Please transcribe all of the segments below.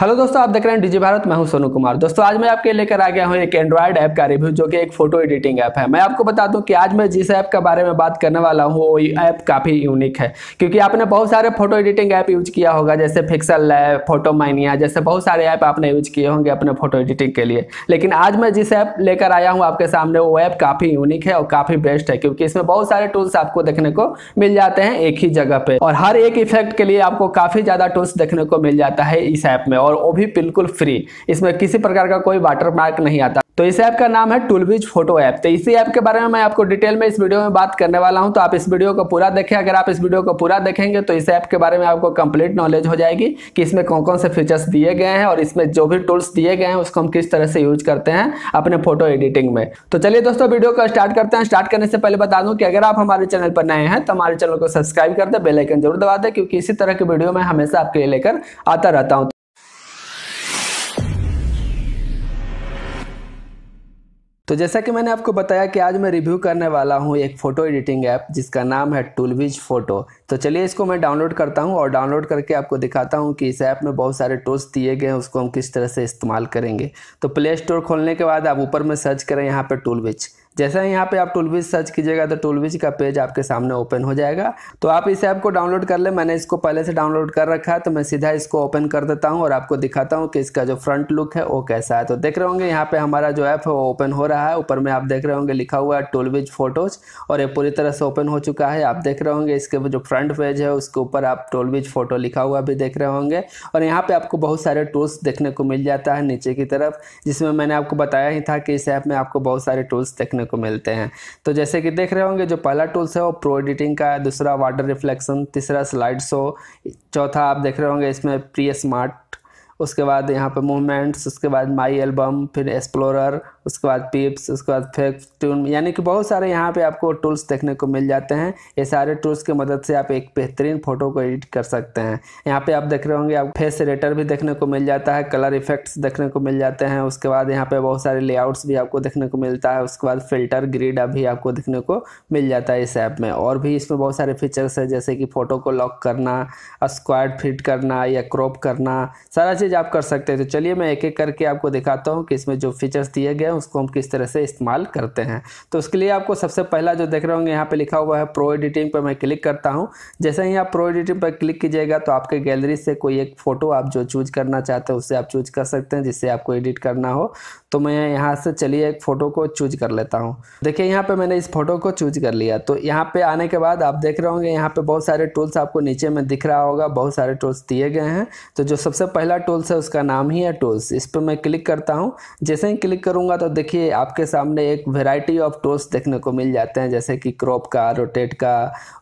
hello दोस्तों आप देख रहे हैं डीजी भारत मैं हूं सोनू कुमार दोस्तों आज मैं आपके लेकर आ गया हूं एक एंड्रॉयड ऐप का रिव्यू जो कि एक फोटो एडिटिंग ऐप है मैं आपको बता दूं कि आज मैं जिस ऐप के बारे में बात करने वाला हूं वो ऐप काफ़ी यूनिक है क्योंकि आपने बहुत सारे फोटो एडिटिंग ऐप यूज किया होगा जैसे फिक्सल लैब फोटो माइनिया जैसे बहुत सारे ऐप आपने यूज किए होंगे अपने फोटो एडिटिंग के लिए लेकिन आज मैं जिस ऐप लेकर आया हूँ आपके सामने वो ऐप काफ़ी यूनिक है और काफ़ी बेस्ट है क्योंकि इसमें बहुत सारे टूल्स आपको देखने को मिल जाते हैं एक ही जगह पर और हर एक इफेक्ट के लिए आपको काफ़ी ज़्यादा टूल्स देखने को मिल जाता है इस ऐप में और वो भी बिल्कुल फ्री इसमें किसी प्रकार का कोई वाटर मार्क नहीं आता तो इस ऐप का नाम है टूलविज फोटो ऐप तो इसी ऐप के बारे में मैं आपको डिटेल में इस वीडियो में बात करने वाला हूं तो आप इस वीडियो को पूरा देखें अगर आप इस वीडियो को पूरा देखेंगे तो इस ऐप के बारे में आपको कंप्लीट नॉलेज हो जाएगी कि इसमें कौन कौन से फीचर्स दिए गए हैं और इसमें जो भी टूल्स दिए गए हैं उसको हम किस तरह से यूज करते हैं अपने फोटो एडिटिंग में तो चलिए दोस्तों वीडियो को स्टार्ट करते हैं स्टार्ट करने से पहले बता दूँ कि अगर आप हमारे चैनल पर नए हैं तो हमारे चैनल को सब्सक्राइब कर दे बेलाइकन जरूर दबा दें क्योंकि इसी तरह की वीडियो मैं हमेशा आपके लिए लेकर आता रहता हूँ तो जैसा कि मैंने आपको बताया कि आज मैं रिव्यू करने वाला हूँ एक फ़ोटो एडिटिंग ऐप जिसका नाम है टूलविज फ़ोटो तो चलिए इसको मैं डाउनलोड करता हूँ और डाउनलोड करके आपको दिखाता हूँ कि इस ऐप में बहुत सारे टूल्स दिए गए हैं उसको हम किस तरह से इस्तेमाल करेंगे तो प्ले स्टोर खोलने के बाद आप ऊपर में सर्च करें यहाँ पर टूलविज जैसा ही यहाँ पे आप टूलविज सर्च कीजिएगा तो टूलविज का पेज आपके सामने ओपन हो जाएगा तो आप इस ऐप को डाउनलोड कर ले मैंने इसको पहले से डाउनलोड कर रखा है तो मैं सीधा इसको ओपन कर देता हूँ और आपको दिखाता हूँ कि इसका जो फ्रंट लुक है वो कैसा है तो देख रहे होंगे यहाँ पे हमारा जो ऐप है वो ओपन हो रहा है ऊपर में आप देख रहे होंगे लिखा हुआ है टूलविज फोटोज और ये पूरी तरह से ओपन हो चुका है आप देख रहे होंगे इसके जो फ्रंट पेज है उसके ऊपर आप टोलविज फोटो लिखा हुआ भी देख रहे होंगे और यहाँ पे आपको बहुत सारे टूल्स देखने को मिल जाता है नीचे की तरफ जिसमें मैंने आपको बताया ही था कि इस ऐप में आपको बहुत सारे टूल्स देखने को मिलते हैं तो जैसे कि देख रहे होंगे जो पहला टूल्स है वो प्रो एडिटिंग का है दूसरा वाटर रिफ्लेक्शन तीसरा स्लाइड शो चौथा आप देख रहे होंगे इसमें प्री स्मार्ट उसके बाद यहाँ पे मूवमेंट्स उसके बाद माई एल्बम फिर एक्सप्लोरर उसके बाद पिप्स उसके बाद फेक ट्यून यानी कि बहुत सारे यहाँ पे आपको टूल्स देखने को मिल जाते हैं ये सारे टूल्स की मदद से आप एक बेहतरीन फोटो को एडिट कर सकते हैं यहाँ पे आप देख रहे होंगे आप फेस रेटर भी देखने को मिल जाता है कलर इफेक्ट्स देखने को मिल जाते हैं उसके बाद यहाँ पे बहुत सारे लेआउट्स भी आपको देखने को मिलता है उसके बाद फिल्टर ग्रीड अभी आपको देखने को मिल जाता है इस ऐप में और भी इसमें बहुत सारे फीचर्स है जैसे कि फ़ोटो को लॉक करना स्क्वाड फिट करना या क्रॉप करना सारा चीज़ यूसेज आप कर सकते हैं तो चलिए मैं एक एक करके आपको दिखाता हूँ कि इसमें जो फीचर्स दिए गए हैं उसको हम किस तरह से इस्तेमाल करते हैं तो उसके लिए आपको सबसे पहला जो देख रहे होंगे यहाँ पे लिखा हुआ है प्रो एडिटिंग पर मैं क्लिक करता हूँ जैसे ही आप प्रो एडिटिंग पर क्लिक कीजिएगा तो आपके गैलरी से कोई एक फ़ोटो आप जो चूज करना चाहते हैं उससे आप चूज कर सकते हैं जिससे आपको एडिट करना हो तो मैं यहाँ से चलिए एक फ़ोटो को चूज कर लेता हूँ देखिए यहाँ पे मैंने इस फोटो को चूज कर लिया तो यहाँ पे आने के बाद आप देख रहे होंगे यहाँ पे बहुत सारे टूल्स आपको नीचे में दिख रहा होगा बहुत सारे टूल्स दिए गए हैं तो जो सबसे पहला टूल टूल्स है उसका नाम ही है टूल्स इस पर मैं क्लिक करता हूँ जैसे ही क्लिक करूँगा तो देखिए आपके सामने एक वेराइटी ऑफ टूल्स देखने को मिल जाते हैं जैसे कि क्रॉप का रोटेट का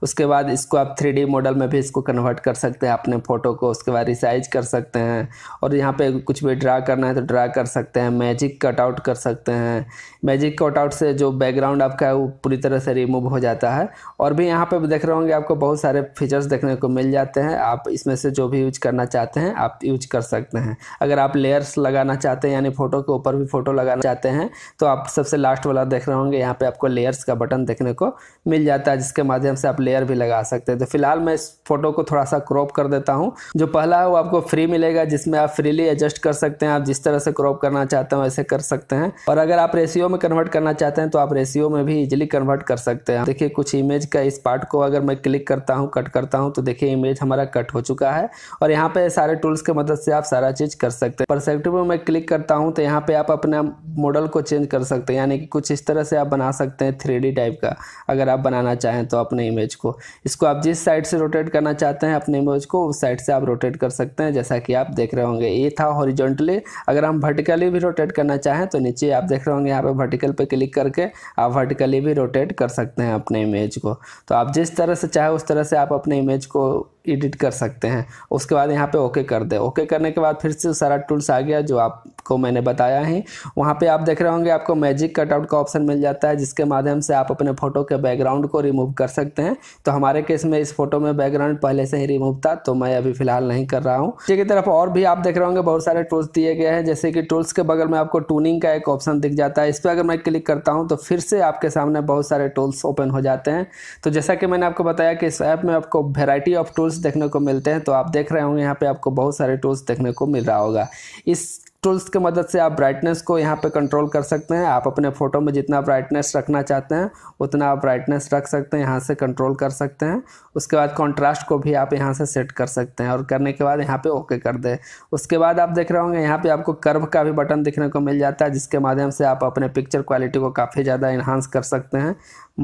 उसके बाद इसको आप थ्री मॉडल में भी इसको कन्वर्ट कर सकते हैं अपने फ़ोटो को उसके बाद रिसाइज कर सकते हैं और यहाँ पर कुछ भी ड्रा करना है तो ड्रा कर सकते हैं मैजिक कटआउट कर सकते हैं मैजिक कटआउट से जो बैकग्राउंड आपका है वो पूरी तरह से रिमूव हो जाता है और भी यहाँ पर देख रहे होंगे आपको बहुत सारे फीचर्स देखने को मिल जाते हैं आप इसमें से जो भी यूज करना चाहते हैं आप यूज कर सकते सकते हैं अगर आप लेयर्स लगाना चाहते हैं यानी फ़ोटो के ऊपर भी फ़ोटो लगाना चाहते हैं तो आप सबसे लास्ट वाला देख रहे होंगे यहाँ पे आपको लेयर्स का बटन देखने को मिल जाता है जिसके माध्यम से आप लेयर भी लगा सकते हैं तो फिलहाल मैं इस फोटो को थोड़ा सा क्रॉप कर देता हूँ जो पहला है वो आपको फ्री मिलेगा जिसमें आप फ्रीली एडजस्ट कर सकते हैं आप जिस तरह से क्रॉप करना चाहते हैं वैसे कर सकते हैं और अगर आप रेशियो में कन्वर्ट करना चाहते हैं तो आप रेशियो में भी इजिली कन्वर्ट कर सकते हैं देखिए कुछ इमेज का इस पार्ट को अगर मैं क्लिक करता हूँ कट करता हूँ तो देखिए इमेज हमारा कट हो चुका है और यहाँ पे सारे टूल्स की मदद से आप सारा चीज़ कर सकते हैं परसेप्टिव पर मैं क्लिक करता हूँ तो यहाँ पे आप अपना मॉडल को चेंज कर सकते हैं यानी कि कुछ इस तरह से आप बना सकते हैं थ्री टाइप का अगर आप बनाना चाहें तो अपने इमेज को इसको आप जिस साइड से रोटेट करना चाहते हैं अपने इमेज को उस साइड से आप रोटेट कर सकते हैं जैसा कि आप देख रहे होंगे ये था हॉरिजेंटली अगर हम वर्टिकली भी रोटेट करना चाहें तो नीचे आप देख रहे होंगे यहाँ पर वर्टिकल पर क्लिक करके आप वर्टिकली भी रोटेट कर सकते हैं अपने इमेज को तो आप जिस तरह से चाहे उस तरह से आप अपने इमेज को एडिट कर सकते हैं उसके बाद यहाँ पे ओके कर दे ओके करने के बाद फिर से सारा टूल्स आ गया जो आप आपको मैंने बताया है वहाँ पे आप देख रहे होंगे आपको मैजिक कटआउट का ऑप्शन मिल जाता है जिसके माध्यम से आप अपने फ़ोटो के बैकग्राउंड को रिमूव कर सकते हैं तो हमारे केस में इस फोटो में बैकग्राउंड पहले से ही रिमूव था तो मैं अभी फिलहाल नहीं कर रहा हूँ इसी की तरफ और भी आप देख रहे होंगे बहुत सारे टूल्स दिए गए हैं जैसे कि टूल्स के बगल में आपको टूनिंग का एक ऑप्शन दिख जाता है इस पर अगर मैं क्लिक करता हूँ तो फिर से आपके सामने बहुत सारे टूल्स ओपन हो जाते हैं तो जैसा कि मैंने आपको बताया कि इस ऐप में आपको वेराइटी ऑफ टूल्स देखने को मिलते हैं तो आप देख रहे होंगे यहाँ पे आपको बहुत सारे टूल्स देखने को मिल रहा होगा इस टूल्स की मदद से आप ब्राइटनेस को यहाँ पे कंट्रोल कर सकते हैं आप अपने फ़ोटो में जितना ब्राइटनेस रखना चाहते हैं उतना आप ब्राइटनेस रख सकते हैं यहाँ से कंट्रोल कर सकते हैं उसके बाद कॉन्ट्रास्ट को भी आप यहाँ से सेट कर सकते हैं और करने के बाद यहाँ पे ओके कर दें उसके बाद आप देख रहे होंगे यहाँ पर आपको कर्व का भी बटन देखने को मिल जाता है जिसके माध्यम से आप अपने पिक्चर क्वालिटी को काफ़ी ज़्यादा इन्हांस कर सकते हैं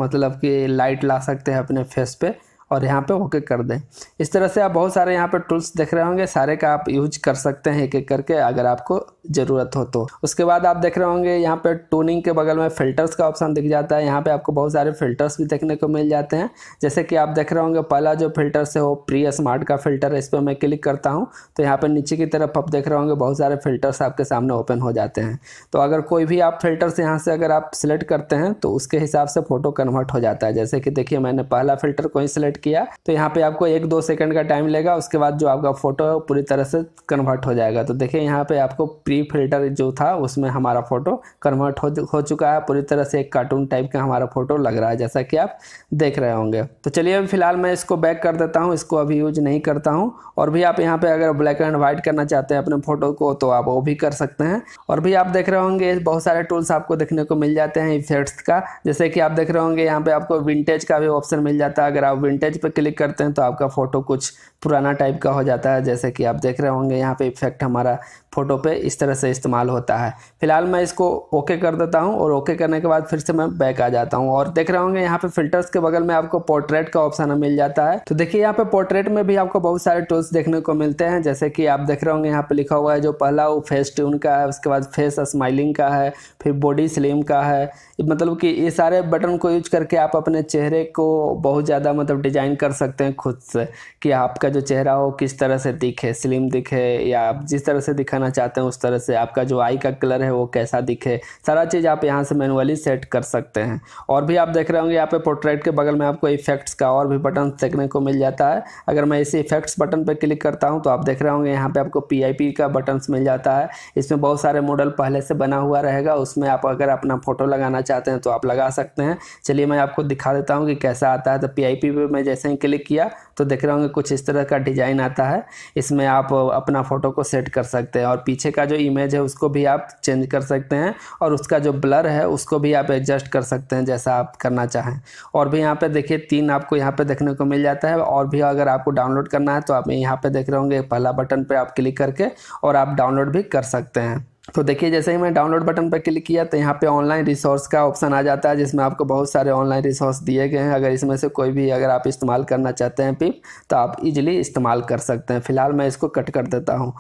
मतलब कि लाइट ला सकते हैं अपने फेस पर और यहाँ पे ओके कर दें इस तरह से आप बहुत सारे यहाँ पे टूल्स देख रहे होंगे सारे का आप यूज कर सकते हैं एक एक करके अगर आपको ज़रूरत हो तो उसके बाद आप देख रहे होंगे यहाँ पे टूनिंग के बगल में फिल्टर्स का ऑप्शन दिख जाता है यहाँ पे आपको बहुत सारे फिल्टर्स भी देखने को मिल जाते हैं जैसे कि आप देख रहे होंगे पहला जो फिल्टर से हो प्री स्मार्ट का फिल्टर इस पर मैं क्लिक करता हूँ तो यहाँ पर नीचे की तरफ आप देख रहे होंगे बहुत सारे फिल्टर्स आपके सामने ओपन हो जाते हैं तो अगर कोई भी आप फिल्टर्स यहाँ से अगर आप सिलेक्ट करते हैं तो उसके हिसाब से फ़ोटो कन्वर्ट हो जाता है जैसे कि देखिए मैंने पहला फिल्टर को ही सिलेक्ट किया तो यहाँ पे आपको एक दो सेकंड का टाइम लेगा उसके बाद जो आपका फोटो है वो पूरी तरह से कन्वर्ट हो जाएगा तो देखिए यहाँ पे आपको प्री फिल्टर जो था उसमें हमारा फोटो कन्वर्ट हो हो चुका है पूरी तरह से एक कार्टून टाइप का हमारा फोटो लग रहा है जैसा कि आप देख रहे होंगे तो चलिए अभी फिलहाल मैं इसको बैक कर देता हूँ इसको अभी यूज नहीं करता हूँ और भी आप यहाँ पे अगर ब्लैक एंड व्हाइट करना चाहते हैं अपने फोटो को तो आप वो भी कर सकते हैं और भी आप देख रहे होंगे बहुत सारे टूल्स आपको देखने को मिल जाते हैं इफेक्ट्स का जैसे कि आप देख रहे होंगे यहाँ पे आपको विंटेज का भी ऑप्शन मिल जाता है अगर आप विंटेज इमेज पर क्लिक करते हैं तो आपका फ़ोटो कुछ पुराना टाइप का हो जाता है जैसे कि आप देख रहे होंगे यहाँ पे इफेक्ट हमारा फ़ोटो पे इस तरह से इस्तेमाल होता है फिलहाल मैं इसको ओके कर देता हूँ और ओके करने के बाद फिर से मैं बैक आ जाता हूँ और देख रहे होंगे यहाँ पे फिल्टर्स के बगल में आपको पोर्ट्रेट का ऑप्शन मिल जाता है तो देखिए यहाँ पे पोर्ट्रेट में भी आपको बहुत सारे टूल्स देखने को मिलते हैं जैसे कि आप देख रहे होंगे यहाँ पे लिखा हुआ है जो पहला वो फेस ट्यून का है उसके बाद फेस स्माइलिंग का है फिर बॉडी स्लिम का है मतलब कि ये सारे बटन को यूज करके आप अपने चेहरे को बहुत ज़्यादा मतलब डिजाइन डिज़ाइन कर सकते हैं खुद से कि आपका जो चेहरा हो किस तरह से दिखे स्लिम दिखे या आप जिस तरह से दिखाना चाहते हैं उस तरह से आपका जो आई का कलर है वो कैसा दिखे सारा चीज़ आप यहाँ से मैनुअली सेट कर सकते हैं और भी आप देख रहे होंगे यहाँ पे पोर्ट्रेट के बगल में आपको इफेक्ट्स का और भी बटन देखने को मिल जाता है अगर मैं इसी इफेक्ट्स बटन पर क्लिक करता हूँ तो आप देख रहे होंगे यहाँ पर आपको पी का बटन मिल जाता है इसमें बहुत सारे मॉडल पहले से बना हुआ रहेगा उसमें आप अगर अपना फ़ोटो लगाना चाहते हैं तो आप लगा सकते हैं चलिए मैं आपको दिखा देता हूँ कि कैसा आता है तो पी पे मैं में जैसे ही क्लिक किया तो देख रहे होंगे कुछ इस तरह का डिज़ाइन आता है इसमें आप अपना फ़ोटो को सेट कर सकते हैं और पीछे का जो इमेज है उसको भी आप चेंज कर सकते हैं और उसका जो ब्लर है उसको भी आप एडजस्ट कर सकते हैं जैसा आप करना चाहें और भी यहाँ पे देखिए तीन आपको यहाँ पे देखने को मिल जाता है और भी अगर आपको डाउनलोड करना है तो आप यहाँ पे देख रहे होंगे पहला बटन पर आप क्लिक करके और आप डाउनलोड भी कर सकते हैं तो देखिए जैसे ही मैं डाउनलोड बटन पर क्लिक किया तो यहाँ पे ऑनलाइन रिसोर्स का ऑप्शन आ जाता है जिसमें आपको बहुत सारे ऑनलाइन रिसोर्स दिए गए हैं अगर इसमें से कोई भी अगर आप इस्तेमाल करना चाहते हैं पिप तो आप इजीली इस्तेमाल कर सकते हैं फ़िलहाल मैं इसको कट कर देता हूँ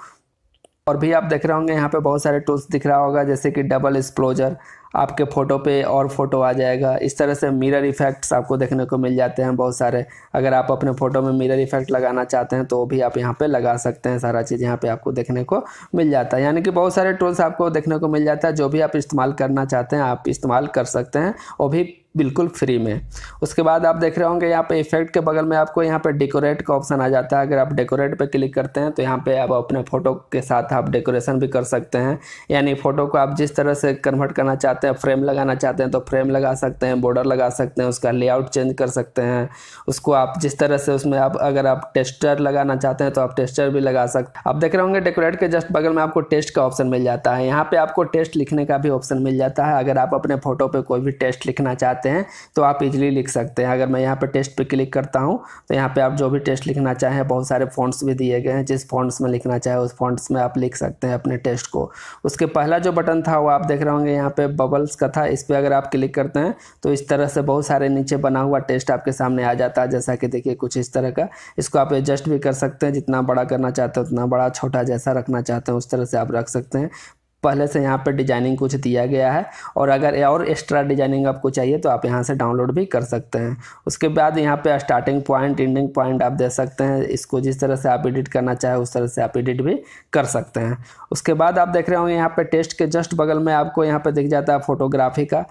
और भी आप देख रहे होंगे यहाँ पे बहुत सारे टूल्स दिख रहा होगा जैसे कि डबल एक्सप्लोजर आपके फ़ोटो पे और फोटो आ जाएगा इस तरह से मिरर इफ़ेक्ट्स आपको देखने को मिल जाते हैं बहुत सारे अगर आप अपने फ़ोटो में मिरर इफ़ेक्ट लगाना चाहते हैं तो वो भी आप यहाँ पे लगा सकते हैं सारा चीज़ यहाँ पे आपको देखने को मिल जाता है यानी कि बहुत सारे टूल्स आपको देखने को मिल जाता है जो भी आप इस्तेमाल करना चाहते हैं आप इस्तेमाल कर सकते हैं वो भी बिल्कुल फ्री में उसके बाद आप देख रहे होंगे यहाँ पे इफेक्ट के बगल में आपको यहाँ पे डेकोरेट का ऑप्शन आ जाता है अगर आप डेकोरेट पे क्लिक करते हैं तो यहाँ पे आप अपने फ़ोटो के साथ आप डेकोरेशन भी कर सकते हैं यानी फ़ोटो को आप जिस तरह से कन्वर्ट करना चाहते हैं फ्रेम लगाना चाहते हैं तो फ्रेम लगा सकते हैं बॉर्डर लगा सकते हैं उसका लेआउट चेंज कर सकते हैं उसको आप जिस तरह से उसमें आप अगर आप टेस्टर लगाना चाहते हैं तो आप टेस्टर भी लगा सकते हैं आप देख रहे होंगे डेकोरेट के जस्ट बगल में आपको टेस्ट का ऑप्शन मिल जाता है यहाँ पर आपको टेस्ट लिखने का भी ऑप्शन मिल जाता है अगर आप अपने फ़ोटो पर कोई भी टेस्ट लिखना चाहते चाहते हैं तो आप इजीली लिख सकते हैं अगर मैं यहाँ पर टेस्ट पे क्लिक करता हूँ तो यहाँ पे आप जो भी टेस्ट लिखना चाहें बहुत सारे फॉन्ट्स भी दिए गए हैं जिस फॉन्ट्स में लिखना चाहे उस फॉन्ट्स में आप लिख सकते हैं अपने टेस्ट को उसके पहला जो बटन था वो आप देख रहे होंगे यहाँ पर बबल्स का था इस पर अगर आप क्लिक करते हैं तो इस तरह से बहुत सारे नीचे बना हुआ टेस्ट आपके सामने आ जाता है जैसा कि देखिए कुछ इस तरह का इसको आप एडजस्ट भी कर सकते हैं जितना बड़ा करना चाहते हैं उतना बड़ा छोटा जैसा रखना चाहते हैं उस तरह से आप रख सकते हैं पहले से यहाँ पर डिजाइनिंग कुछ दिया गया है और अगर और एक्स्ट्रा डिजाइनिंग आपको चाहिए तो आप यहाँ से डाउनलोड भी कर सकते हैं उसके बाद यहाँ पे स्टार्टिंग पॉइंट एंडिंग पॉइंट आप दे सकते हैं इसको जिस तरह से आप एडिट करना चाहें उस तरह से आप एडिट भी कर सकते हैं उसके बाद आप देख रहे होंगे यहाँ पर टेस्ट के जस्ट बगल में आपको यहाँ पर दिख जाता है फोटोग्राफी का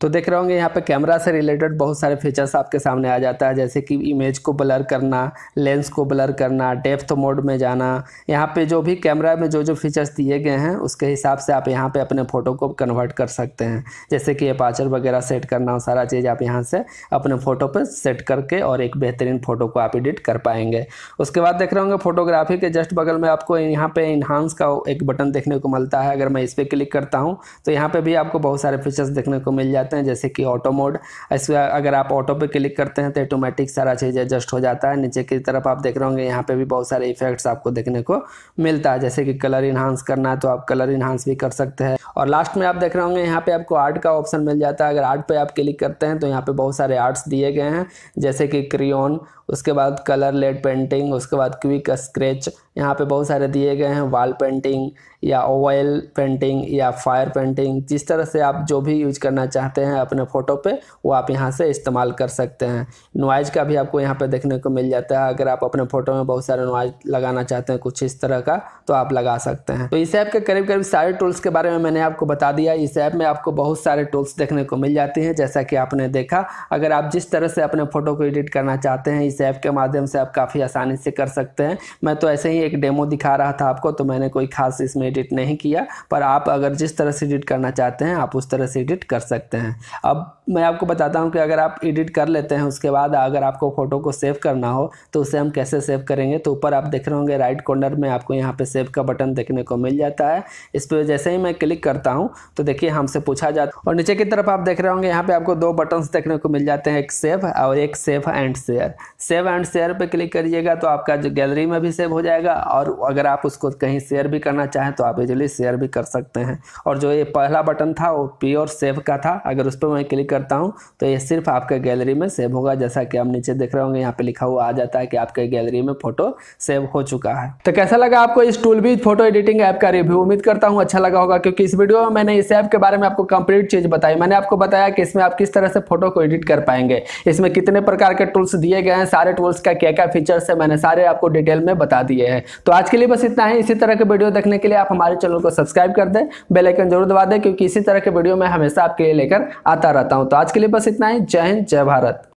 तो देख रहे होंगे यहाँ पे कैमरा से रिलेटेड बहुत सारे फीचर्स आपके सामने आ जाता है जैसे कि इमेज को ब्लर करना लेंस को ब्लर करना डेप्थ मोड में जाना यहाँ पे जो भी कैमरा में जो जो फीचर्स दिए गए हैं उसके हिसाब से आप यहाँ पे अपने फ़ोटो को कन्वर्ट कर सकते हैं जैसे कि अपाचर वगैरह सेट करना सारा चीज़ आप यहाँ से अपने फ़ोटो पर सेट करके और एक बेहतरीन फ़ोटो को आप एडिट कर पाएंगे उसके बाद देख रहे होंगे फोटोग्राफी के जस्ट बगल में आपको यहाँ पे इन्हांस का एक बटन देखने को मिलता है अगर मैं इस पर क्लिक करता हूँ तो यहाँ पर भी आपको बहुत सारे फीचर्स देखने को मिल जाते जाते हैं जैसे कि ऑटो मोड ऐसे अगर आप ऑटो पे क्लिक करते हैं तो ऑटोमेटिक सारा चीज़ एडजस्ट हो जाता है नीचे की तरफ आप देख रहे होंगे यहाँ पे भी बहुत सारे इफेक्ट्स आपको देखने को मिलता है जैसे कि कलर इन्हांस करना है तो आप कलर इन्हांस भी कर सकते हैं और लास्ट में आप देख रहे होंगे यहाँ पे आपको आर्ट का ऑप्शन मिल जाता है अगर आर्ट पे आप क्लिक करते हैं तो यहाँ पे बहुत सारे आर्ट्स दिए गए हैं जैसे कि क्रियोन उसके बाद कलर लेड पेंटिंग उसके बाद क्विक स्क्रेच यहाँ पे बहुत सारे दिए गए हैं वाल पेंटिंग या ऑयल पेंटिंग या फायर पेंटिंग जिस तरह से आप जो भी यूज करना चाहते हैं अपने फ़ोटो पे वो आप यहाँ से इस्तेमाल कर सकते हैं नॉइज़ का भी आपको यहाँ पे देखने को मिल जाता है अगर आप अपने फ़ोटो में बहुत सारे नॉइज़ लगाना चाहते हैं कुछ इस तरह का तो आप लगा सकते हैं तो इस ऐप के करीब करीब सारे टूल्स के बारे में मैंने आपको बता दिया इस ऐप में आपको बहुत सारे टूल्स देखने को मिल जाती हैं जैसा कि आपने देखा अगर आप जिस तरह से अपने फ़ोटो को एडिट करना चाहते हैं इस ऐप के माध्यम से आप काफ़ी आसानी से कर सकते हैं मैं तो ऐसे ही एक डेमो दिखा रहा था आपको तो मैंने कोई खास इसमें एडिट नहीं किया पर आप अगर जिस तरह से एडिट करना चाहते हैं आप उस तरह से एडिट कर सकते हैं अब मैं आपको बताता हूँ कि अगर आप एडिट कर लेते हैं उसके बाद अगर आपको फ़ोटो को सेव करना हो तो उसे हम कैसे सेव करेंगे तो ऊपर आप देख रहे होंगे राइट कॉर्नर में आपको यहाँ पर सेव का बटन देखने को मिल जाता है इस पर जैसे ही मैं क्लिक करता हूँ तो देखिए हमसे पूछा जाता और नीचे की तरफ आप देख रहे होंगे यहाँ पे आपको दो बटन देखने को मिल जाते हैं एक सेव और एक save and share save and share पर क्लिक करिएगा तो आपका जो गैलरी में भी सेव हो जाएगा और अगर आप उसको कहीं शेयर भी करना चाहें तो आप इजिली शेयर भी कर सकते हैं और जो ये पहला बटन था वो प्योर सेव का था अगर उस पर मैं क्लिक करता हूँ तो ये सिर्फ आपके गैलरी में सेव होगा जैसा कि आप नीचे देख रहे होंगे यहाँ पे लिखा हुआ आ जाता है कि आपके गैलरी में फोटो सेव हो चुका है तो कैसा लगा आपको इस टूल भी फोटो एडिटिंग ऐप का रिव्यू उम्मीद करता हूँ अच्छा लगा होगा क्योंकि इस वीडियो में मैंने इस ऐप के बारे में आपको कंप्लीट चीज़ बताई मैंने आपको बताया कि इसमें आप किस तरह से फोटो को एडिट कर पाएंगे इसमें कितने प्रकार के टूल्स दिए गए हैं सारे टूल्स का क्या क्या फीचर्स है मैंने सारे आपको डिटेल में बता दिए हैं तो आज के लिए बस इतना है इसी तरह के वीडियो देखने के लिए आप हमारे चैनल को सब्सक्राइब कर दें बेलाइकन जरूर दबा दें क्योंकि इसी तरह के वीडियो मैं हमेशा आपके लिए लेकर आता रहता हूँ तो आज के लिए बस इतना ही जय हिंद जय भारत